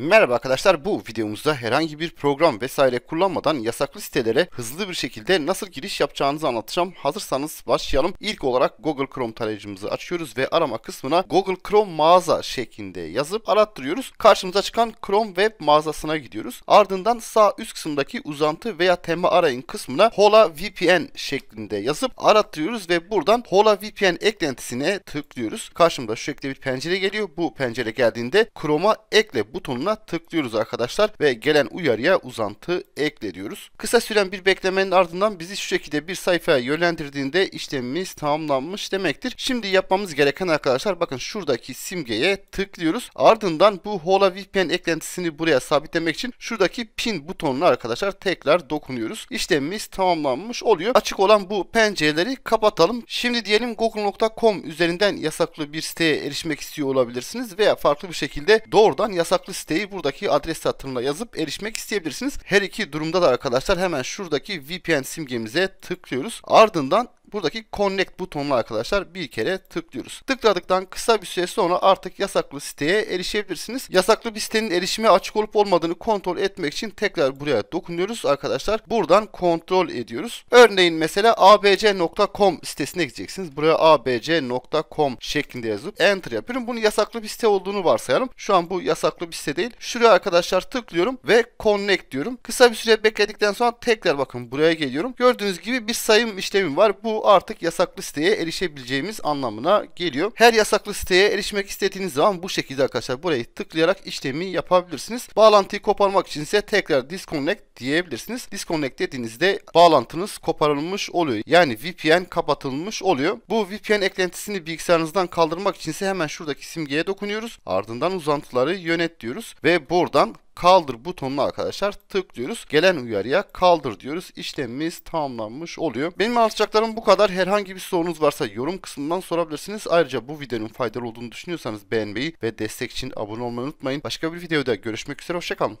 Merhaba arkadaşlar bu videomuzda herhangi bir program vesaire kullanmadan yasaklı sitelere hızlı bir şekilde nasıl giriş yapacağınızı anlatacağım. Hazırsanız başlayalım. İlk olarak Google Chrome tarayıcımızı açıyoruz ve arama kısmına Google Chrome mağaza şeklinde yazıp arattırıyoruz. Karşımıza çıkan Chrome web mağazasına gidiyoruz. Ardından sağ üst kısımdaki uzantı veya tema arayın kısmına Hola VPN şeklinde yazıp arattırıyoruz ve buradan Hola VPN eklentisine tıklıyoruz. Karşımda şu şekilde bir pencere geliyor. Bu pencere geldiğinde Chrome'a ekle butonuna butonuna tıklıyoruz arkadaşlar ve gelen uyarıya uzantı ekle diyoruz. Kısa süren bir beklemenin ardından bizi şu şekilde bir sayfaya yönlendirdiğinde işlemimiz tamamlanmış demektir. Şimdi yapmamız gereken arkadaşlar bakın şuradaki simgeye tıklıyoruz. Ardından bu Hola VPN eklentisini buraya sabitlemek için şuradaki pin butonuna arkadaşlar tekrar dokunuyoruz. İşlemimiz tamamlanmış oluyor. Açık olan bu pencereleri kapatalım. Şimdi diyelim google.com üzerinden yasaklı bir siteye erişmek istiyor olabilirsiniz veya farklı bir şekilde doğrudan yasaklı siteyi listeyi buradaki adres satırına yazıp erişmek isteyebilirsiniz. Her iki durumda da arkadaşlar hemen şuradaki VPN simgemize tıklıyoruz. Ardından Buradaki connect butonuna arkadaşlar bir kere tıklıyoruz. Tıkladıktan kısa bir süre sonra artık yasaklı siteye erişebilirsiniz. Yasaklı bir sitenin erişime açık olup olmadığını kontrol etmek için tekrar buraya dokunuyoruz arkadaşlar. Buradan kontrol ediyoruz. Örneğin mesela abc.com sitesine gideceksiniz. Buraya abc.com şeklinde yazıp enter yapıyorum. Bunu yasaklı bir site olduğunu varsayalım. Şu an bu yasaklı bir site değil. Şuraya arkadaşlar tıklıyorum ve connect diyorum. Kısa bir süre bekledikten sonra tekrar bakın buraya geliyorum. Gördüğünüz gibi bir sayım işlemi var. Bu bu artık yasaklı siteye erişebileceğimiz anlamına geliyor. Her yasaklı siteye erişmek istediğiniz zaman bu şekilde arkadaşlar burayı tıklayarak işlemi yapabilirsiniz. Bağlantıyı koparmak için ise tekrar disconnect diyebilirsiniz. Disconnect dediğinizde bağlantınız koparılmış oluyor. Yani VPN kapatılmış oluyor. Bu VPN eklentisini bilgisayarınızdan kaldırmak için ise hemen şuradaki simgeye dokunuyoruz. Ardından uzantıları yönet diyoruz ve buradan kaldır butonuna arkadaşlar tıklıyoruz. Gelen uyarıya kaldır diyoruz. İşlemimiz tamamlanmış oluyor. Benim anlatacaklarım bu kadar. Herhangi bir sorunuz varsa yorum kısmından sorabilirsiniz. Ayrıca bu videonun faydalı olduğunu düşünüyorsanız beğenmeyi ve destek için abone olmayı unutmayın. Başka bir videoda görüşmek üzere. Hoşçakalın.